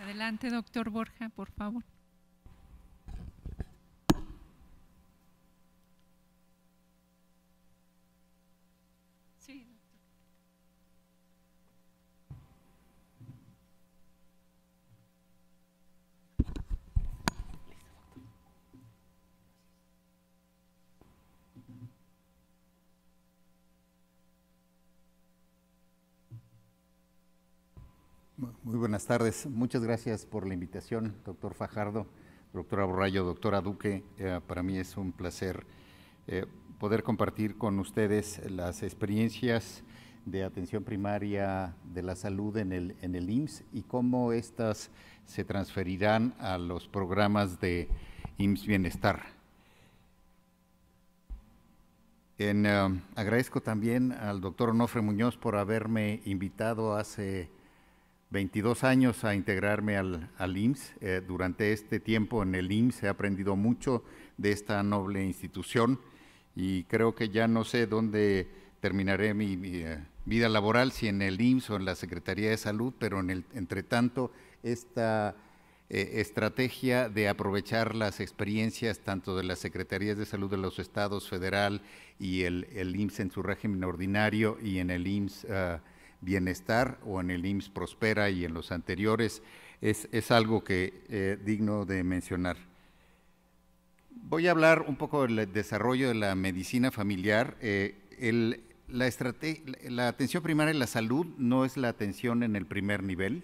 Adelante, doctor Borja, por favor. Muy buenas tardes. Muchas gracias por la invitación, doctor Fajardo, doctora Borrayo, doctora Duque. Eh, para mí es un placer eh, poder compartir con ustedes las experiencias de atención primaria de la salud en el, en el IMSS y cómo estas se transferirán a los programas de IMSS Bienestar. En, eh, agradezco también al doctor Onofre Muñoz por haberme invitado hace 22 años a integrarme al, IMSS. Eh, durante este tiempo en el IMSS he aprendido mucho de esta noble institución y creo que ya no sé dónde terminaré mi, eh, vida laboral, si en el IMSS o en la Secretaría de Salud, pero entre tanto, esta eh, estrategia de aprovechar las experiencias tanto de las Secretarías de Salud de los Estados Federal y el, IMSS en su régimen ordinario y en el IMSS... Bienestar o en el IMSS Prospera y en los anteriores, es, algo que es eh, digno de mencionar. Voy a hablar un poco del desarrollo de la medicina familiar. Eh, la, atención primaria en la salud no es la atención en el primer nivel.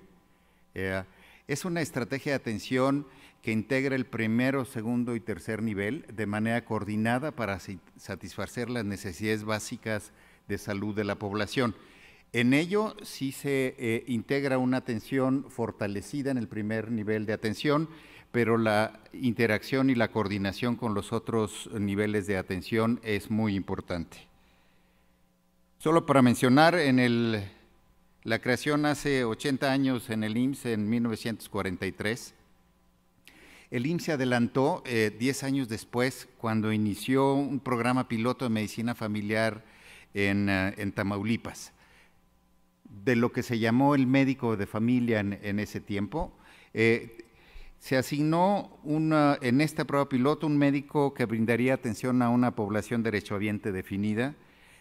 Eh, es una estrategia de atención que integra el primero, segundo y tercer nivel de manera coordinada para satisfacer las necesidades básicas de salud de la población. En ello sí se eh, integra una atención fortalecida en el primer nivel de atención, pero la interacción y la coordinación con los otros niveles de atención es muy importante. Solo para mencionar, en la creación hace 80 años en el IMSS, en 1943, el IMSS se adelantó 10 eh, años después cuando inició un programa piloto de medicina familiar en eh, Tamaulipas de lo que se llamó el médico de familia en, ese tiempo. Eh, se asignó en esta prueba piloto un médico que brindaría atención a una población derechohabiente definida,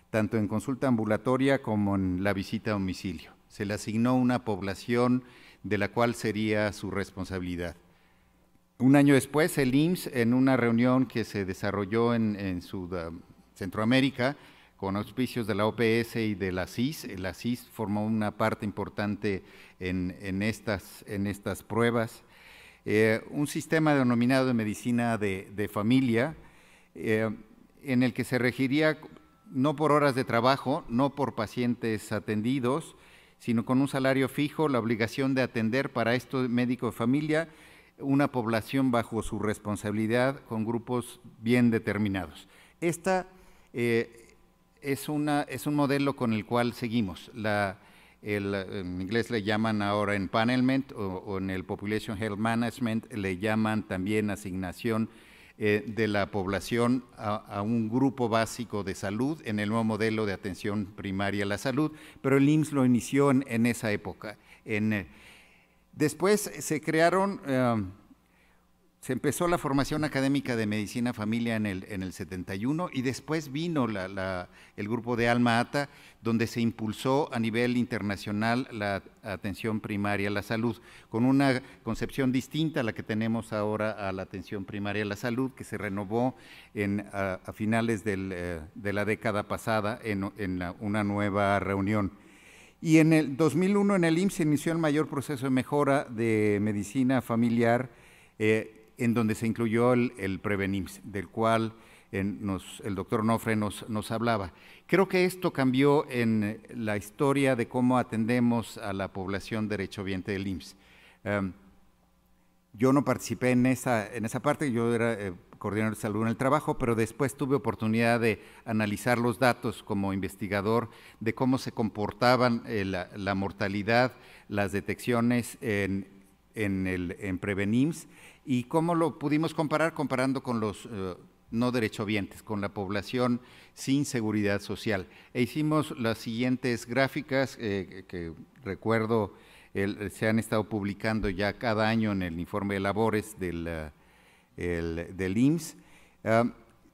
tanto en consulta ambulatoria como en la visita a domicilio. Se le asignó una población de la cual sería su responsabilidad. Un año después, el IMSS, en una reunión que se desarrolló en, en Centroamérica, con auspicios de la OPS y de la CIS. La CIS formó una parte importante en, estas, pruebas. Eh, un sistema denominado de medicina de, familia, eh, en el que se regiría no por horas de trabajo, no por pacientes atendidos, sino con un salario fijo, la obligación de atender para esto médico de familia una población bajo su responsabilidad con grupos bien determinados. Esta, eh, es, una, es un modelo con el cual seguimos. el, en inglés le llaman ahora empanelment o, o, en el Population Health Management le llaman también asignación eh, de la población a, un grupo básico de salud en el nuevo modelo de atención primaria a la salud, pero el IMSS lo inició en, esa época. En, eh, después se crearon... Eh, se empezó la formación académica de medicina familia en el, en el 71 y después vino el grupo de Alma Ata, donde se impulsó a nivel internacional la atención primaria a la salud, con una concepción distinta a la que tenemos ahora a la atención primaria a la salud, que se renovó a, finales eh, de la década pasada en, una nueva reunión. Y en el 2001 en el IMSS inició el mayor proceso de mejora de medicina familiar. Eh, en donde se incluyó el, el Prevenims, del cual el doctor Nofre nos, hablaba. Creo que esto cambió en la historia de cómo atendemos a la población derechohabiente del IMSS. Em, yo no participé en esa, en esa parte, yo era eh, coordinador de salud en el trabajo, pero después tuve oportunidad de analizar los datos como investigador de cómo se comportaban eh, la, mortalidad, las detecciones en, en, el, en Prevenims ¿Y cómo lo pudimos comparar? Comparando con los eh, no derechohabientes, con la población sin seguridad social. E hicimos las siguientes gráficas eh, que recuerdo se han estado publicando ya cada año en el informe de labores del, eh, del IMSS.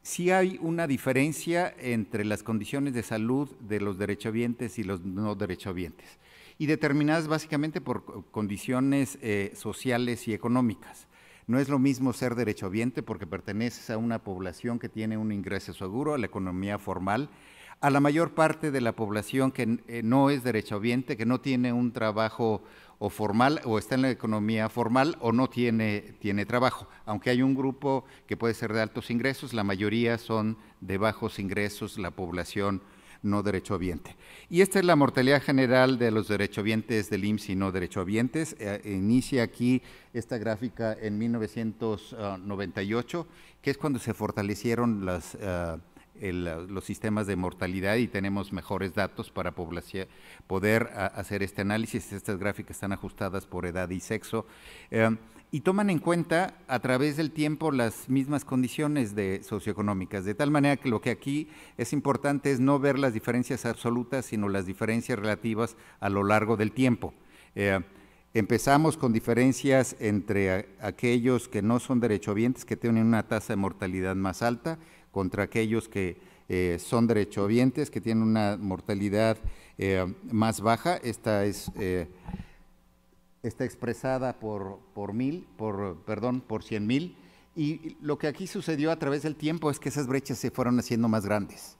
sí hay una diferencia entre las condiciones de salud de los derechohabientes y los no derechohabientes, y determinadas básicamente por condiciones sociales y económicas. No es lo mismo ser derechohabiente porque perteneces a una población que tiene un ingreso seguro, a la economía formal, a la mayor parte de la población que eh, no es derechohabiente, que no tiene un trabajo o formal o está en la economía formal o no tiene, tiene trabajo. Aunque hay un grupo que puede ser de altos ingresos, la mayoría son de bajos ingresos, la población no derechohabiente. Y esta es la mortalidad general de los derechohabientes del IMSS y no derechohabientes. Eh, inicia aquí esta gráfica en 1998, que es cuando se fortalecieron eh, los sistemas de mortalidad y tenemos mejores datos para poder hacer este análisis. Estas gráficas están ajustadas por edad y sexo. Eh, y toman en cuenta a través del tiempo las mismas condiciones de socioeconómicas, de tal manera que lo que aquí es importante es no ver las diferencias absolutas, sino las diferencias relativas a lo largo del tiempo. Eh, empezamos con diferencias entre aquellos que no son derechohabientes, que tienen una tasa de mortalidad más alta, contra aquellos que eh, son derechohabientes, que tienen una mortalidad eh, más baja. Esta es está expresada por, por mil, por, perdón, por cien mil, y lo que aquí sucedió a través del tiempo es que esas brechas se fueron haciendo más grandes.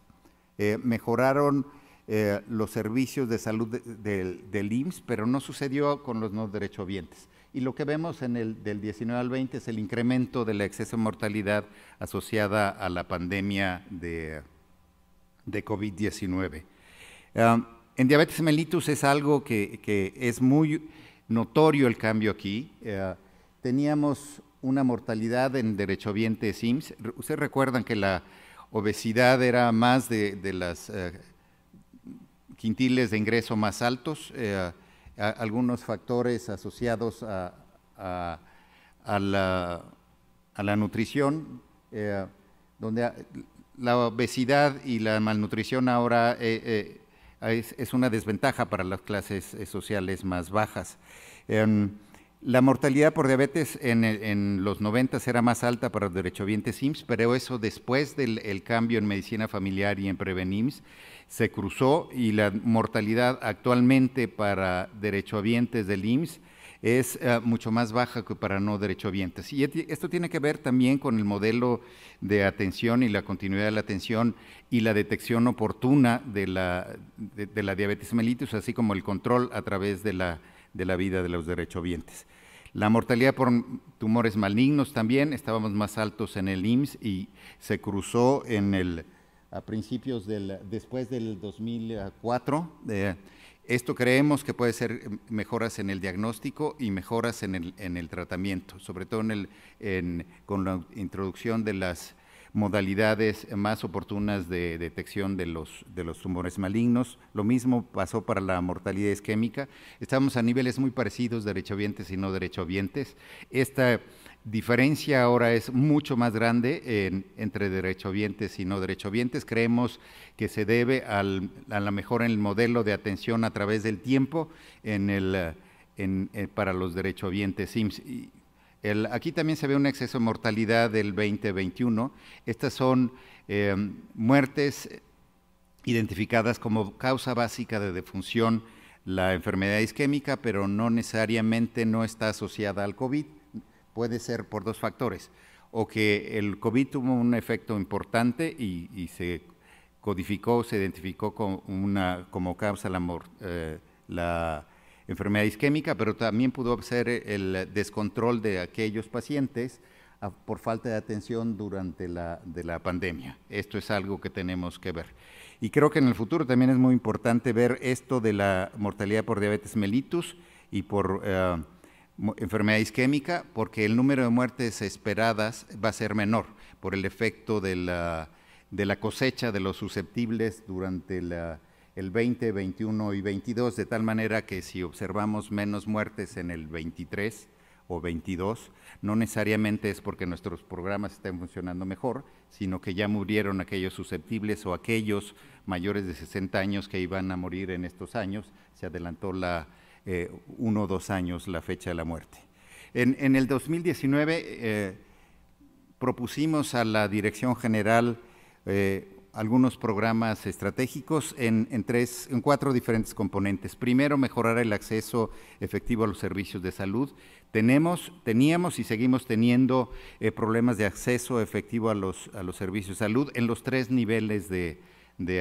Eh, mejoraron eh, los servicios de salud del, IMSS, pero no sucedió con los no derechohabientes. Y lo que vemos en el del 19 al 20 es el incremento del exceso de mortalidad asociada a la pandemia de, de COVID-19. Ah, en diabetes mellitus es algo que, que es muy notorio el cambio aquí. Eh, teníamos una mortalidad en derechohabientes SIMS. Ustedes recuerdan que la obesidad era más de, los las eh, quintiles de ingreso más altos, eh, algunos factores asociados a, la, la, nutrición, donde la obesidad y la malnutrición ahora es, una desventaja para las clases eh, sociales más bajas. Em, la mortalidad por diabetes en, los 90 era más alta para los derechohabientes IMSS, pero eso después del cambio en medicina familiar y en PREVENIMS se cruzó y la mortalidad actualmente para derechohabientes del IMSS es eh, mucho más baja que para no derechohabientes. Y esto tiene que ver también con el modelo de atención y la continuidad de la atención y la detección oportuna de la, de, la diabetes mellitus, así como el control a través de la, de la vida de los derechovientes. La mortalidad por tumores malignos también, estábamos más altos en el IMSS y se cruzó en el, a principios del, después del 2004, esto creemos que puede ser em, mejoras en el diagnóstico y mejoras en el, en el tratamiento, sobre todo en el, en, con la introducción de las modalidades más oportunas de detección de los, de los tumores malignos. Lo mismo pasó para la mortalidad isquémica. Estamos a niveles muy parecidos, derechohabientes y no derechohabientes. Esta diferencia ahora es mucho más grande en, entre derechohabientes y no derechohabientes. Creemos que se debe a la mejora en el modelo de atención a través del tiempo en el, eh, para los derechohabientes. Y, aquí también se ve un exceso de mortalidad del 2021. Estas son eh, muertes identificadas como causa básica de defunción la enfermedad isquémica, pero no necesariamente no está asociada al COVID. Puede ser por dos factores, o que el COVID tuvo un efecto importante y, se codificó, se identificó como, una, como causa la, eh, la enfermedad isquémica, pero también pudo ser eh, el descontrol de aquellos pacientes ah, por falta de atención durante la, de la pandemia. Esto es algo que tenemos que ver. Y creo que en el futuro también es muy importante ver esto de la mortalidad por diabetes mellitus y por eh, enfermedad isquémica, porque el número de muertes esperadas va a ser menor por el efecto de la, de la cosecha de los susceptibles durante la, el 20, 21 y 22, de tal manera que si observamos menos muertes en el 23 o 22, no necesariamente es porque nuestros programas estén funcionando mejor, sino que ya murieron aquellos susceptibles o aquellos mayores de 60 años que iban a morir en estos años, se adelantó la, eh, uno o dos años la fecha de la muerte. En, el 2019 eh, propusimos a la Dirección General eh, algunos programas estratégicos en, tres, en cuatro diferentes componentes. Primero, mejorar el acceso efectivo a los servicios de salud. Tenemos, teníamos y seguimos teniendo eh, problemas de acceso efectivo a los, a los servicios de salud en los tres niveles de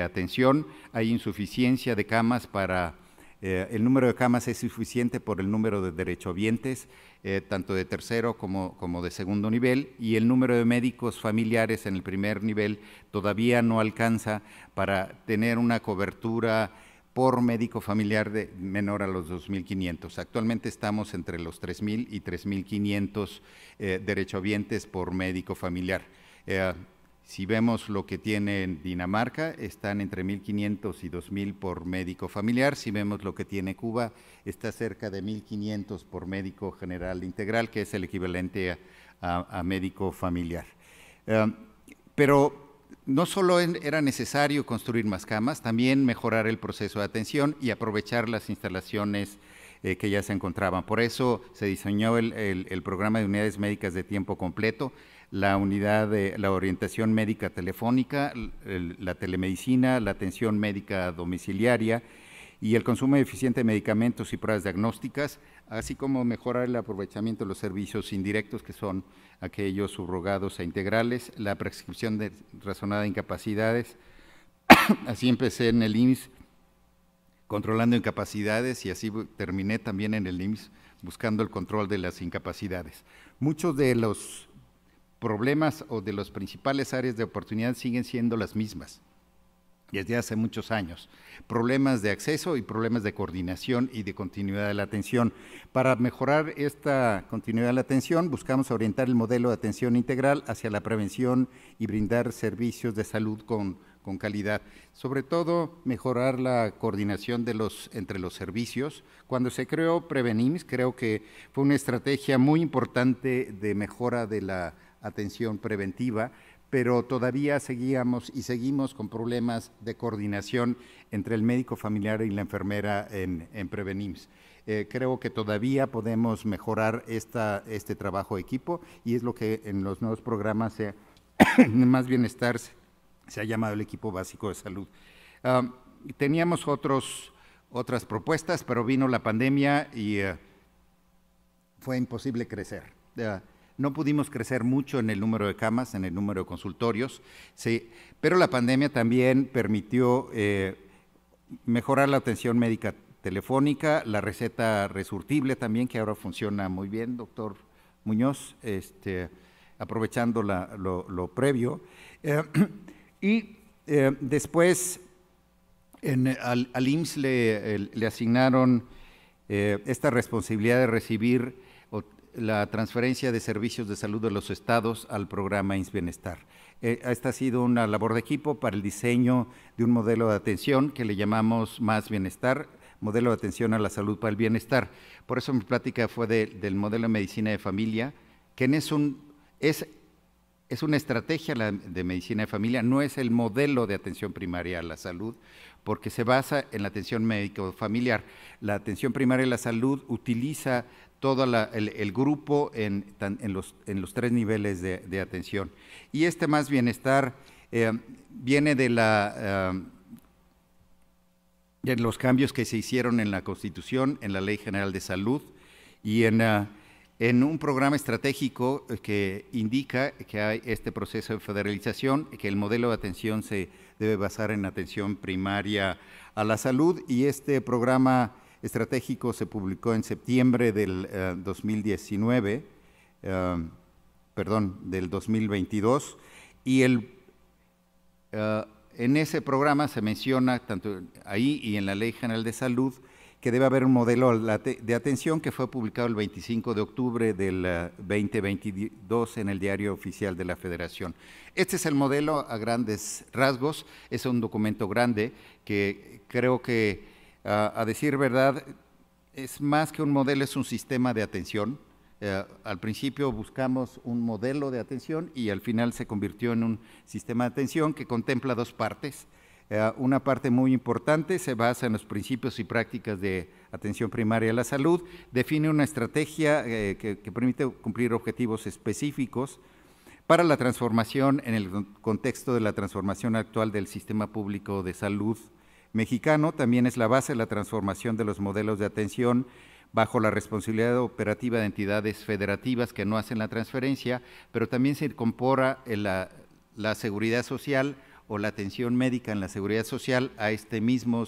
atención. Hay insuficiencia de camas para eh, el número de camas es suficiente por el número de derechohabientes, eh, tanto de tercero como, de segundo nivel, y el número de médicos familiares en el primer nivel todavía no alcanza para tener una cobertura por médico familiar de, menor a los 2.500. Actualmente estamos entre los 3.000 y 3.500 eh, derechohabientes por médico familiar. Eh, si vemos lo que tiene Dinamarca, están entre 1.500 y 2.000 por médico familiar. Si vemos lo que tiene Cuba, está cerca de 1.500 por médico general integral, que es el equivalente a, médico familiar. Em, pero no solo era necesario construir más camas, también mejorar el proceso de atención y aprovechar las instalaciones eh, que ya se encontraban. Por eso se diseñó el, programa de unidades médicas de tiempo completo, la unidad de la orientación médica telefónica, la telemedicina, la atención médica domiciliaria y el consumo eficiente de medicamentos y pruebas diagnósticas, así como mejorar el aprovechamiento de los servicios indirectos que son aquellos subrogados e integrales, la prescripción de razonada de incapacidades. Así empecé en el IMSS controlando incapacidades y así terminé también en el IMSS buscando el control de las incapacidades. Muchos de los problemas o de las principales áreas de oportunidad siguen siendo las mismas desde hace muchos años. Problemas de acceso y problemas de coordinación y de continuidad de la atención. Para mejorar esta continuidad de la atención, buscamos orientar el modelo de atención integral hacia la prevención y brindar servicios de salud con con calidad. Sobre todo, mejorar la coordinación de los, entre los servicios. Cuando se creó Prevenims, creo que fue una estrategia muy importante de mejora de la atención preventiva, pero todavía seguíamos y seguimos con problemas de coordinación entre el médico familiar y la enfermera en, en Prevenims. Eh, creo que todavía podemos mejorar esta, este trabajo equipo y es lo que en los nuevos programas sea Más Bienestar se ha llamado el equipo básico de salud. teníamos otros, otras propuestas, pero vino la pandemia y eh, fue imposible crecer. no pudimos crecer mucho en el número de camas, en el número de consultorios, sí, pero la pandemia también permitió eh, mejorar la atención médica telefónica, la receta resurtible también, que ahora funciona muy bien, doctor Muñoz, este, aprovechando lo, previo. Eh, y eh, después al, IMSS le, asignaron eh, esta responsabilidad de recibir la transferencia de servicios de salud de los estados al programa IMSS Bienestar. Eh, esta ha sido una labor de equipo para el diseño de un modelo de atención que le llamamos Más Bienestar, modelo de atención a la salud para el bienestar. Por eso mi plática fue del modelo de medicina de familia, que es, un, es es una estrategia de medicina de familia, no es el modelo de atención primaria a la salud, porque se basa en la atención médico-familiar. La atención primaria a la salud utiliza todo el, grupo en, los, tres niveles de, atención. Y este más bienestar eh, viene de la... Eh, los cambios que se hicieron en la Constitución, en la Ley General de Salud y en eh, en un programa estratégico eh, que indica que hay este proceso de federalización, que el modelo de atención se debe basar en atención primaria a la salud y este programa estratégico se publicó en septiembre del 2019, eh, eh, perdón, del 2022 y el, en ese programa se menciona tanto ahí y en la Ley General de Salud que debe haber un modelo de atención que fue publicado el 25 de octubre del 2022 eh, en el Diario Oficial de la Federación. Este es el modelo a grandes rasgos, es un documento grande que creo que, a decir verdad, es más que un modelo, es un sistema de atención. Eh, al principio buscamos un modelo de atención y al final se convirtió en un sistema de atención que contempla dos partes. Eh, una parte muy importante se basa en los principios y prácticas de atención primaria a la salud, define una estrategia eh, que, permite cumplir objetivos específicos para la transformación en el contexto de la transformación actual del sistema público de salud mexicano. También es la base de la transformación de los modelos de atención bajo la responsabilidad operativa de entidades federativas que no hacen la transferencia, pero también se incorpora en la seguridad social, o la atención médica en la seguridad social a este mismo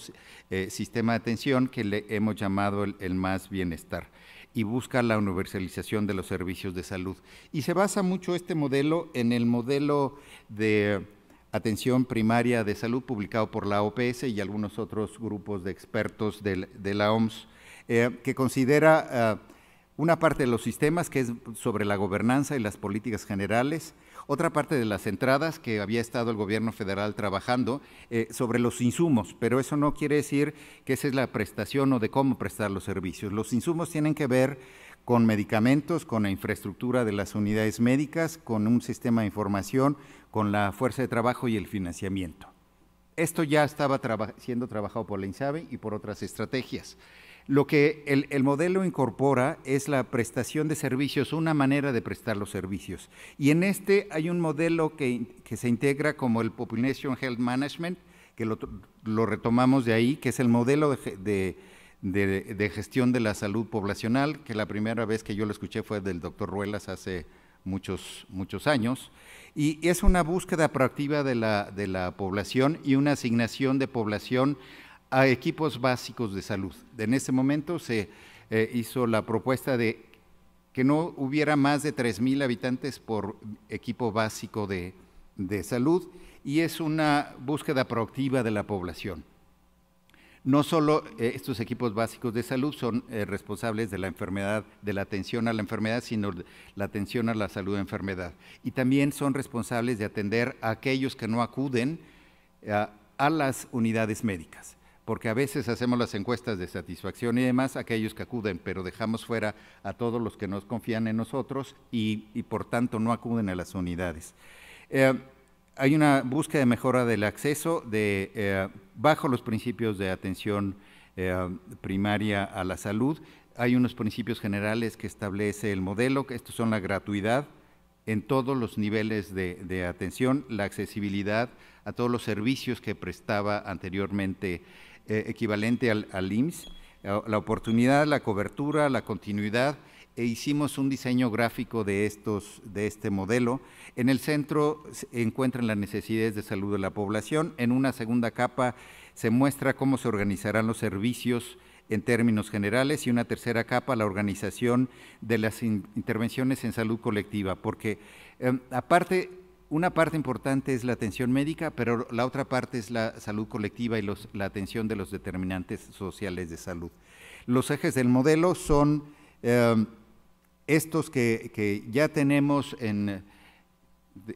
eh, sistema de atención que le hemos llamado el, más bienestar y busca la universalización de los servicios de salud. Y se basa mucho este modelo en el modelo de atención primaria de salud publicado por la OPS y algunos otros grupos de expertos de, la OMS, eh, que considera eh, una parte de los sistemas que es sobre la gobernanza y las políticas generales, otra parte de las entradas que había estado el gobierno federal trabajando eh, sobre los insumos, pero eso no quiere decir que esa es la prestación o de cómo prestar los servicios. Los insumos tienen que ver con medicamentos, con la infraestructura de las unidades médicas, con un sistema de información, con la fuerza de trabajo y el financiamiento. Esto ya estaba siendo trabajado por la INSABE y por otras estrategias. Lo que el, modelo incorpora es la prestación de servicios, una manera de prestar los servicios. Y en este hay un modelo que, se integra como el Population Health Management, que lo, retomamos de ahí, que es el modelo de, gestión de la salud poblacional, que la primera vez que yo lo escuché fue del doctor Ruelas hace muchos, muchos años. Y es una búsqueda proactiva de la, de la población y una asignación de población a equipos básicos de salud. En ese momento se eh, hizo la propuesta de que no hubiera más de 3.000 habitantes por equipo básico de, salud y es una búsqueda proactiva de la población. No solo eh, estos equipos básicos de salud son eh, responsables de la enfermedad, de la atención a la enfermedad, sino la atención a la salud de enfermedad. Y también son responsables de atender a aquellos que no acuden a las unidades médicas porque a veces hacemos las encuestas de satisfacción y demás, aquellos que acuden, pero dejamos fuera a todos los que nos confían en nosotros y, por tanto no acuden a las unidades. Eh, hay una búsqueda de mejora del acceso eh, bajo los principios de atención eh, primaria a la salud. Hay unos principios generales que establece el modelo, que estos son la gratuidad en todos los niveles de, de atención, la accesibilidad a todos los servicios que prestaba anteriormente eh, equivalente al, IMSS, eh, la oportunidad, la cobertura, la continuidad, e hicimos un diseño gráfico de, estos, de este modelo. En el centro se encuentran las necesidades de salud de la población. En una segunda capa se muestra cómo se organizarán los servicios en términos generales y una tercera capa, la organización de las intervenciones en salud colectiva, porque em, aparte una parte importante es la atención médica, pero la otra parte es la salud colectiva y la atención de los determinantes sociales de salud. Los ejes del modelo son em, estos que, ya tenemos en,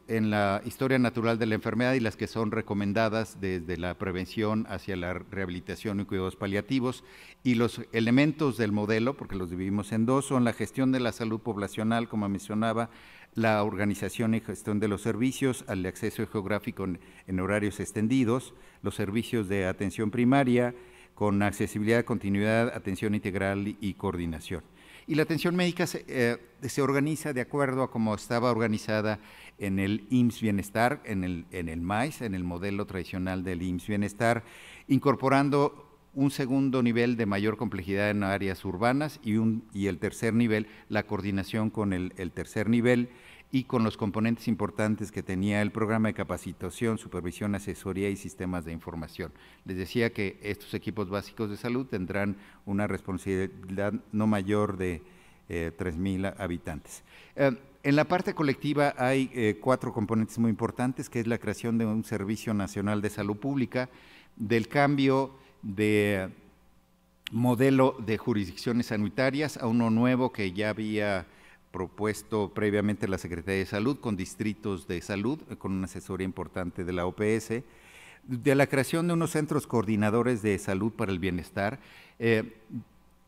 la historia natural de la enfermedad y las que son recomendadas desde la prevención hacia la rehabilitación y cuidados paliativos. Y los elementos del modelo, porque los dividimos en dos, son la gestión de la salud poblacional, como mencionaba, la organización y gestión de los servicios, al acceso geográfico en, horarios extendidos, los servicios de atención primaria, con accesibilidad, continuidad, atención integral y coordinación. Y la atención médica se, eh, organiza de acuerdo a cómo estaba organizada en el IMSS Bienestar, en el, en el MAIS, en el modelo tradicional del IMSS Bienestar, incorporando un segundo nivel de mayor complejidad en áreas urbanas y, un, y el tercer nivel, la coordinación con el, tercer nivel y con los componentes importantes que tenía el programa de capacitación, supervisión, asesoría y sistemas de información. Les decía que estos equipos básicos de salud tendrán una responsabilidad no mayor de eh, 3.000 habitantes. Eh, en la parte colectiva hay eh, cuatro componentes muy importantes, que es la creación de un Servicio Nacional de Salud Pública, del cambio de modelo de jurisdicciones sanitarias a uno nuevo que ya había propuesto previamente la Secretaría de Salud con distritos de salud, con una asesoría importante de la OPS, de la creación de unos centros coordinadores de salud para el bienestar, eh,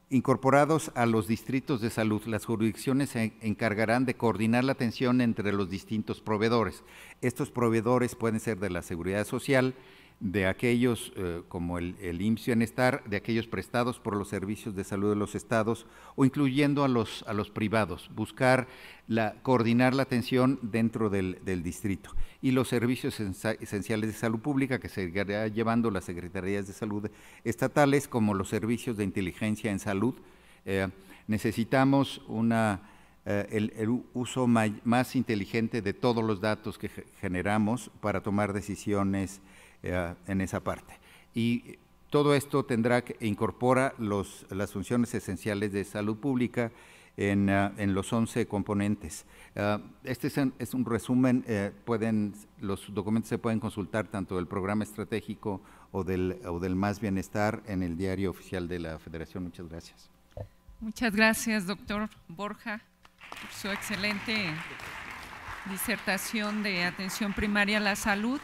incorporados a los distritos de salud. Las jurisdicciones se encargarán de coordinar la atención entre los distintos proveedores. Estos proveedores pueden ser de la seguridad social, de aquellos, eh, como el, el en estar, de aquellos prestados por los servicios de salud de los estados o incluyendo a los, a los privados, buscar la, coordinar la atención dentro del, distrito. Y los servicios esenciales de salud pública que se irá llevando las secretarías de salud estatales, como los servicios de inteligencia en salud. Eh, necesitamos una... Eh, el, uso más inteligente de todos los datos que generamos para tomar decisiones eh, en esa parte. Y todo esto tendrá que e incorpora las funciones esenciales de salud pública en, eh, los 11 componentes. Eh, este es un, resumen, pueden, los documentos se pueden consultar tanto del programa estratégico o del, o del Más Bienestar en el diario oficial de la Federación. Muchas gracias. Muchas gracias, doctor Borja, por su excelente disertación de atención primaria a la salud.